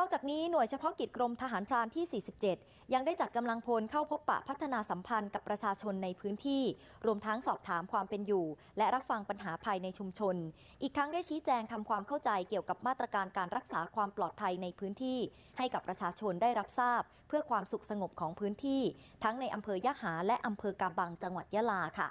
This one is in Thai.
นอกจากนี้ หน่วยเฉพาะกิจกรมทหารพรานที่ 47 ยังได้จัดกำลังพลเข้าพบปะพัฒนาสัมพันธ์กับประชาชนในพื้นที่ รวมทั้งสอบถามความเป็นอยู่ และรับฟังปัญหาภายในชุมชน อีกทั้งได้ชี้แจงทำความเข้าใจเกี่ยวกับมาตรการการรักษาความปลอดภัยในพื้นที่ ให้กับประชาชนได้รับทราบ เพื่อความสุขสงบของพื้นที่ ทั้งในอำเภอยะหาและอำเภอกาบังจังหวัดยะลาค่ะ